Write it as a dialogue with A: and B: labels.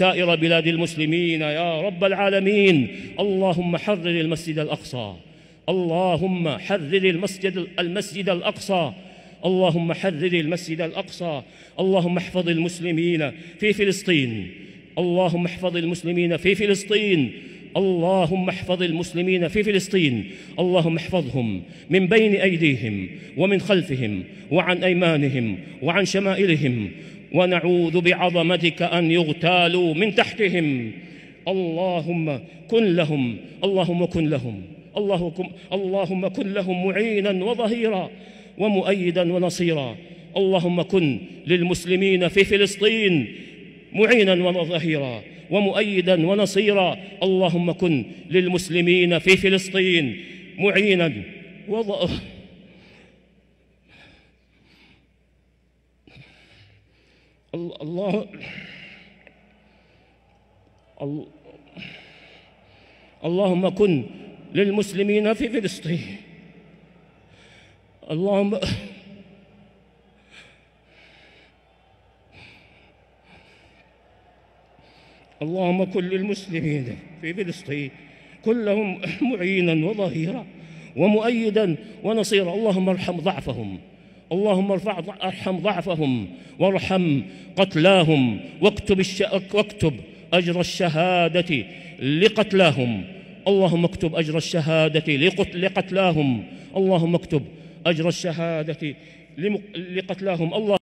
A: سائر بلاد المسلمين يا رب العالمين اللهم حرر المسجد الأقصى اللهم حرر المسجد المسجد الأقصى اللهم حرر المسجد الأقصى اللهم احفظ المسلمين في فلسطين اللهم احفظ المسلمين في فلسطين اللهم احفظ المسلمين في فلسطين اللهم احفظهم من بين أيديهم ومن خلفهم وعن أيمانهم وعن شمائلهم ونعوذ بعظمتك ان يغتالوا من تحتهم اللهم كن لهم اللهم كن لهم اللهم كن لهم معينا وظهيرا ومؤيدا ونصيرا اللهم كن للمسلمين في فلسطين معينا وظهيرا ومؤيدا ونصيرا اللهم كن للمسلمين في فلسطين معينا وظهيرا الله اللهم كن للمسلمين في فلسطين اللهم اللهم كن للمسلمين في فلسطين كلهم معينا وظهيرا ومؤيدا ونصيرا اللهم ارحم ضعفهم اللهم ارفع ارحم ضعفهم وارحم قتلاهم واكتب واكتب اجر الشهاده لقتلاهم اللهم اكتب اجر الشهاده لقتلاهم اللهم اكتب اجر الشهاده لقتلاهم الله